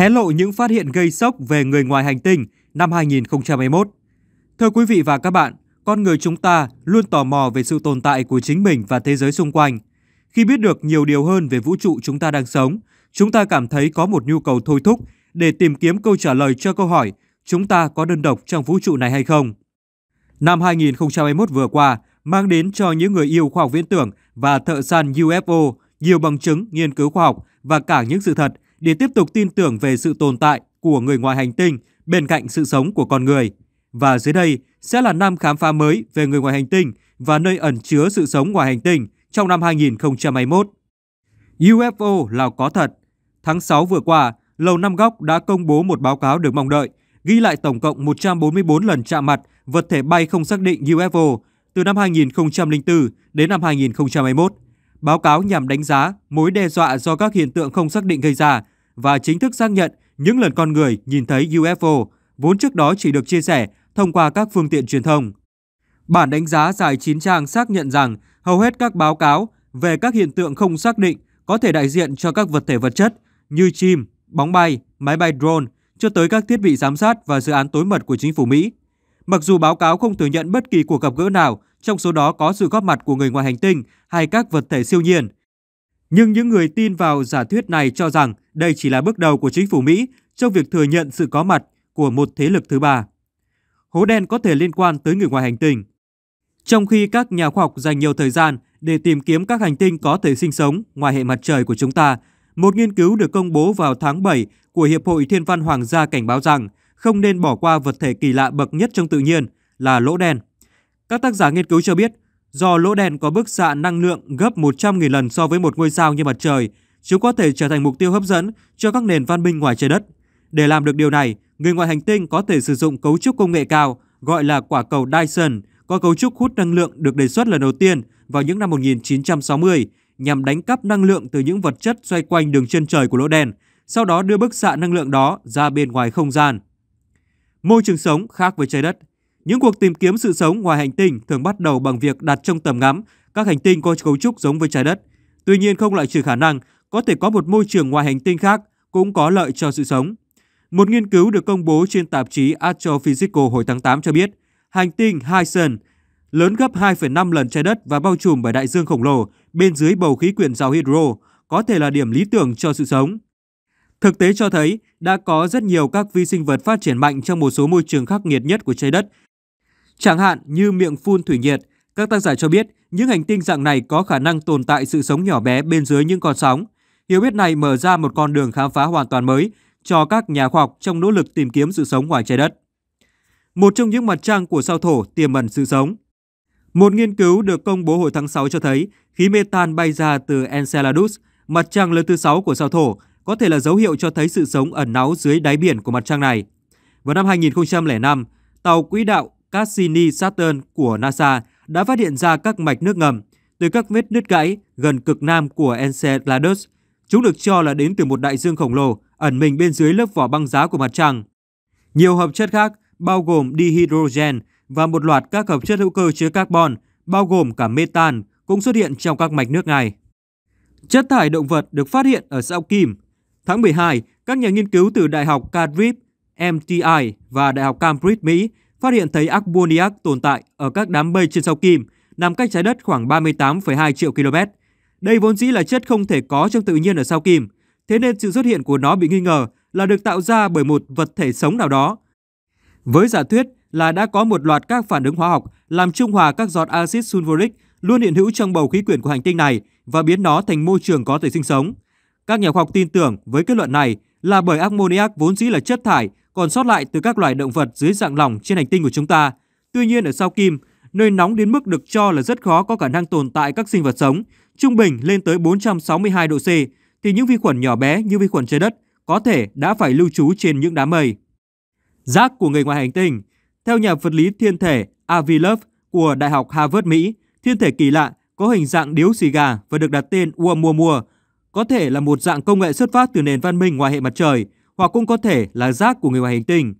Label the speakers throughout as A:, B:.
A: hé lộ những phát hiện gây sốc về người ngoài hành tinh năm 2021. Thưa quý vị và các bạn, con người chúng ta luôn tò mò về sự tồn tại của chính mình và thế giới xung quanh. Khi biết được nhiều điều hơn về vũ trụ chúng ta đang sống, chúng ta cảm thấy có một nhu cầu thôi thúc để tìm kiếm câu trả lời cho câu hỏi chúng ta có đơn độc trong vũ trụ này hay không. Năm 2021 vừa qua mang đến cho những người yêu khoa học viễn tưởng và thợ săn UFO nhiều bằng chứng, nghiên cứu khoa học và cả những sự thật để tiếp tục tin tưởng về sự tồn tại của người ngoài hành tinh bên cạnh sự sống của con người. Và dưới đây sẽ là năm khám phá mới về người ngoài hành tinh và nơi ẩn chứa sự sống ngoài hành tinh trong năm 2021. UFO là có thật. Tháng 6 vừa qua, Lầu Năm Góc đã công bố một báo cáo được mong đợi, ghi lại tổng cộng 144 lần chạm mặt vật thể bay không xác định UFO từ năm 2004 đến năm 2021. Báo cáo nhằm đánh giá mối đe dọa do các hiện tượng không xác định gây ra và chính thức xác nhận những lần con người nhìn thấy UFO, vốn trước đó chỉ được chia sẻ thông qua các phương tiện truyền thông. Bản đánh giá dài 9 trang xác nhận rằng hầu hết các báo cáo về các hiện tượng không xác định có thể đại diện cho các vật thể vật chất như chim, bóng bay, máy bay drone, cho tới các thiết bị giám sát và dự án tối mật của chính phủ Mỹ. Mặc dù báo cáo không thừa nhận bất kỳ cuộc gặp gỡ nào trong số đó có sự góp mặt của người ngoài hành tinh hay các vật thể siêu nhiên – nhưng những người tin vào giả thuyết này cho rằng đây chỉ là bước đầu của chính phủ Mỹ trong việc thừa nhận sự có mặt của một thế lực thứ ba. Hố đen có thể liên quan tới người ngoài hành tinh. Trong khi các nhà khoa học dành nhiều thời gian để tìm kiếm các hành tinh có thể sinh sống ngoài hệ mặt trời của chúng ta, một nghiên cứu được công bố vào tháng 7 của Hiệp hội Thiên văn Hoàng gia cảnh báo rằng không nên bỏ qua vật thể kỳ lạ bậc nhất trong tự nhiên là lỗ đen. Các tác giả nghiên cứu cho biết Do lỗ đen có bức xạ năng lượng gấp 100.000 lần so với một ngôi sao như mặt trời, chúng có thể trở thành mục tiêu hấp dẫn cho các nền văn minh ngoài trái đất. Để làm được điều này, người ngoài hành tinh có thể sử dụng cấu trúc công nghệ cao gọi là quả cầu Dyson, có cấu trúc hút năng lượng được đề xuất lần đầu tiên vào những năm 1960 nhằm đánh cắp năng lượng từ những vật chất xoay quanh đường chân trời của lỗ đen, sau đó đưa bức xạ năng lượng đó ra bên ngoài không gian. Môi trường sống khác với trái đất – những cuộc tìm kiếm sự sống ngoài hành tinh thường bắt đầu bằng việc đặt trong tầm ngắm các hành tinh có cấu trúc giống với trái đất. Tuy nhiên không loại trừ khả năng có thể có một môi trường ngoài hành tinh khác cũng có lợi cho sự sống. Một nghiên cứu được công bố trên tạp chí Astrophysical hồi tháng 8 cho biết, hành tinh Hyson lớn gấp 2,5 lần trái đất và bao trùm bởi đại dương khổng lồ bên dưới bầu khí quyển giàu hydro có thể là điểm lý tưởng cho sự sống. Thực tế cho thấy, đã có rất nhiều các vi sinh vật phát triển mạnh trong một số môi trường khắc nghiệt nhất của trái đất Chẳng hạn như miệng phun thủy nhiệt, các tác giả cho biết những hành tinh dạng này có khả năng tồn tại sự sống nhỏ bé bên dưới những con sóng. Hiểu biết này mở ra một con đường khám phá hoàn toàn mới cho các nhà khoa học trong nỗ lực tìm kiếm sự sống ngoài trái đất. Một trong những mặt trăng của sao thổ tiềm ẩn sự sống. Một nghiên cứu được công bố hồi tháng 6 cho thấy khí metan bay ra từ Enceladus, mặt trăng lớn thứ 6 của sao thổ, có thể là dấu hiệu cho thấy sự sống ẩn náu dưới đáy biển của mặt trăng này. Vào năm 2005, tàu quỹ đạo Cassini Saturn của NASA đã phát hiện ra các mạch nước ngầm từ các vết nứt gãy gần cực nam của Enceladus. Chúng được cho là đến từ một đại dương khổng lồ ẩn mình bên dưới lớp vỏ băng giá của mặt trăng. Nhiều hợp chất khác, bao gồm dihydrogen và một loạt các hợp chất hữu cơ chứa carbon, bao gồm cả metan, cũng xuất hiện trong các mạch nước này. Chất thải động vật được phát hiện ở sao Kim. Tháng 12, các nhà nghiên cứu từ Đại học Cardiff, MTI và Đại học Cambridge, Mỹ phát hiện thấy Agboniac tồn tại ở các đám mây trên sao Kim, nằm cách trái đất khoảng 38,2 triệu km. Đây vốn dĩ là chất không thể có trong tự nhiên ở sao Kim, thế nên sự xuất hiện của nó bị nghi ngờ là được tạo ra bởi một vật thể sống nào đó. Với giả thuyết là đã có một loạt các phản ứng hóa học làm trung hòa các giọt axit sulfuric luôn hiện hữu trong bầu khí quyển của hành tinh này và biến nó thành môi trường có thể sinh sống. Các nhà khoa học tin tưởng với kết luận này là bởi ammoniac vốn dĩ là chất thải còn sót lại từ các loài động vật dưới dạng lỏng trên hành tinh của chúng ta. Tuy nhiên ở sao Kim, nơi nóng đến mức được cho là rất khó có khả năng tồn tại các sinh vật sống, trung bình lên tới 462 độ C, thì những vi khuẩn nhỏ bé như vi khuẩn trái đất có thể đã phải lưu trú trên những đám mây. Rác của người ngoài hành tinh Theo nhà vật lý thiên thể Avi Love của Đại học Harvard Mỹ, thiên thể kỳ lạ có hình dạng điếu xì gà và được đặt tên Oumuamua, có thể là một dạng công nghệ xuất phát từ nền văn minh ngoài hệ mặt trời – hoặc cũng có thể là rác của người ngoài hành tinh.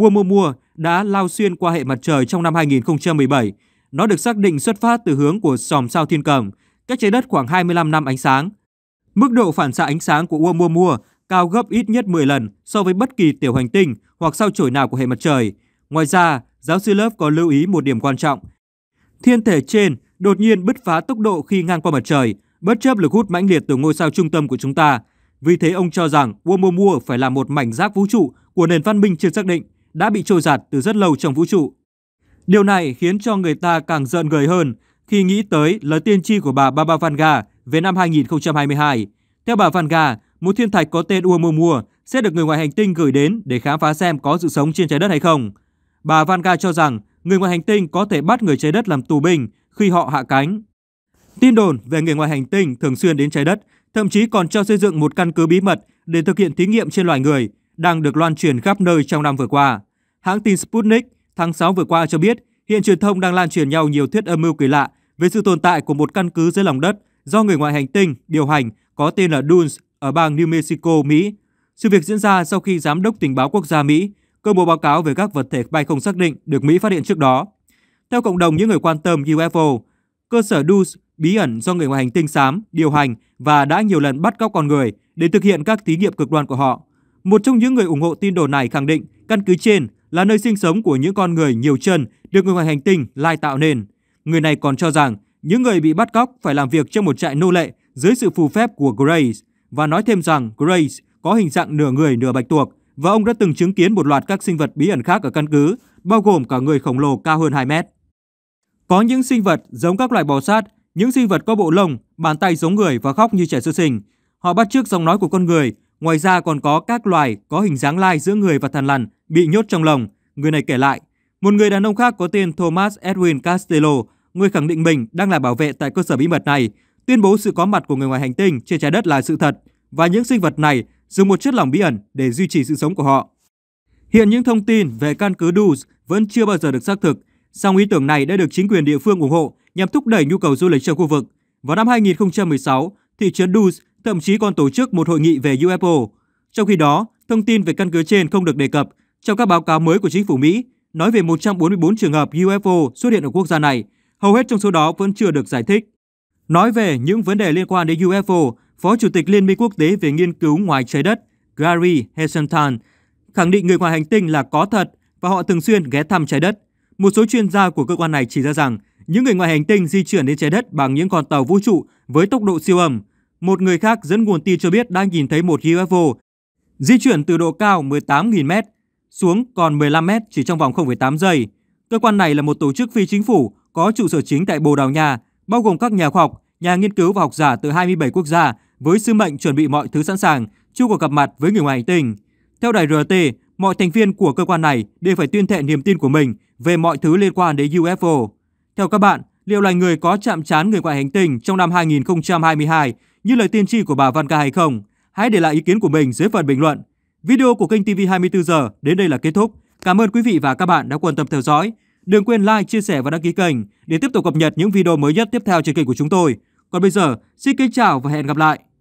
A: Oumuamua đã lao xuyên qua hệ mặt trời trong năm 2017. Nó được xác định xuất phát từ hướng của sòm sao Thiên Cầm, cách trái đất khoảng 25 năm ánh sáng. Mức độ phản xạ ánh sáng của Oumuamua cao gấp ít nhất 10 lần so với bất kỳ tiểu hành tinh hoặc sao chổi nào của hệ mặt trời. Ngoài ra, giáo sư lớp có lưu ý một điểm quan trọng. Thiên thể trên đột nhiên bứt phá tốc độ khi ngang qua mặt trời, bất chấp lực hút mãnh liệt từ ngôi sao trung tâm của chúng ta – vì thế ông cho rằng Oumuamua phải là một mảnh rác vũ trụ của nền văn minh chưa xác định, đã bị trôi giạt từ rất lâu trong vũ trụ. Điều này khiến cho người ta càng giận người hơn khi nghĩ tới lời tiên tri của bà Baba Vanga về năm 2022. Theo bà Vanga, một thiên thạch có tên Oumuamua sẽ được người ngoài hành tinh gửi đến để khám phá xem có sự sống trên trái đất hay không. Bà Vanga cho rằng người ngoài hành tinh có thể bắt người trái đất làm tù binh khi họ hạ cánh. Tin đồn về người ngoài hành tinh thường xuyên đến trái đất thậm chí còn cho xây dựng một căn cứ bí mật để thực hiện thí nghiệm trên loài người đang được loan truyền khắp nơi trong năm vừa qua. Hãng tin Sputnik tháng 6 vừa qua cho biết hiện truyền thông đang lan truyền nhau nhiều thuyết âm mưu kỳ lạ về sự tồn tại của một căn cứ dưới lòng đất do người ngoài hành tinh điều hành có tên là Dunes ở bang New Mexico, Mỹ. Sự việc diễn ra sau khi Giám đốc Tình báo Quốc gia Mỹ công bố báo cáo về các vật thể bay không xác định được Mỹ phát hiện trước đó. Theo cộng đồng những người quan tâm UFO, cơ sở Dunes bí ẩn do người ngoài hành tinh xám điều hành và đã nhiều lần bắt cóc con người để thực hiện các thí nghiệm cực đoan của họ. Một trong những người ủng hộ tin đồn này khẳng định căn cứ trên là nơi sinh sống của những con người nhiều chân được người ngoài hành tinh lai tạo nên. Người này còn cho rằng những người bị bắt cóc phải làm việc trong một trại nô lệ dưới sự phù phép của Grace và nói thêm rằng Grace có hình dạng nửa người nửa bạch tuộc và ông đã từng chứng kiến một loạt các sinh vật bí ẩn khác ở căn cứ, bao gồm cả người khổng lồ cao hơn 2 mét. Có những sinh vật giống các loài bò sát những sinh vật có bộ lông, bàn tay giống người và khóc như trẻ sơ sinh. Họ bắt chước giọng nói của con người, ngoài ra còn có các loài có hình dáng lai giữa người và thằn lằn bị nhốt trong lồng. Người này kể lại, một người đàn ông khác có tên Thomas Edwin Castello, người khẳng định mình đang là bảo vệ tại cơ sở bí mật này, tuyên bố sự có mặt của người ngoài hành tinh trên trái đất là sự thật và những sinh vật này dùng một chất lỏng bí ẩn để duy trì sự sống của họ. Hiện những thông tin về căn cứ Dus vẫn chưa bao giờ được xác thực, Song ý tưởng này đã được chính quyền địa phương ủng hộ nhằm thúc đẩy nhu cầu du lịch trong khu vực. Vào năm 2016, thị trấn Dus thậm chí còn tổ chức một hội nghị về UFO. Trong khi đó, thông tin về căn cứ trên không được đề cập trong các báo cáo mới của chính phủ Mỹ nói về 144 trường hợp UFO xuất hiện ở quốc gia này, hầu hết trong số đó vẫn chưa được giải thích. Nói về những vấn đề liên quan đến UFO, Phó Chủ tịch Liên minh quốc tế về nghiên cứu ngoài trái đất Gary Hesenthal khẳng định người ngoài hành tinh là có thật và họ thường xuyên ghé thăm trái đất. Một số chuyên gia của cơ quan này chỉ ra rằng những người ngoài hành tinh di chuyển đến trái đất bằng những con tàu vũ trụ với tốc độ siêu âm. Một người khác dẫn nguồn tin cho biết đang nhìn thấy một UFO di chuyển từ độ cao 18.000m xuống còn 15m chỉ trong vòng 0,8 giây. Cơ quan này là một tổ chức phi chính phủ có trụ sở chính tại Bồ Đào Nha, bao gồm các nhà khoa học, nhà nghiên cứu và học giả từ 27 quốc gia với sứ mệnh chuẩn bị mọi thứ sẵn sàng trước cuộc gặp mặt với người ngoài hành tinh. Theo đài RT, mọi thành viên của cơ quan này đều phải tuyên thệ niềm tin của mình về mọi thứ liên quan đến UFO. Theo các bạn, liệu loài người có chạm trán người ngoài hành tinh trong năm 2022 như lời tiên tri của bà văn ca hay không? Hãy để lại ý kiến của mình dưới phần bình luận. Video của kênh TV 24 giờ đến đây là kết thúc. Cảm ơn quý vị và các bạn đã quan tâm theo dõi. Đừng quên like, chia sẻ và đăng ký kênh để tiếp tục cập nhật những video mới nhất tiếp theo trên kênh của chúng tôi. Còn bây giờ, xin kính chào và hẹn gặp lại!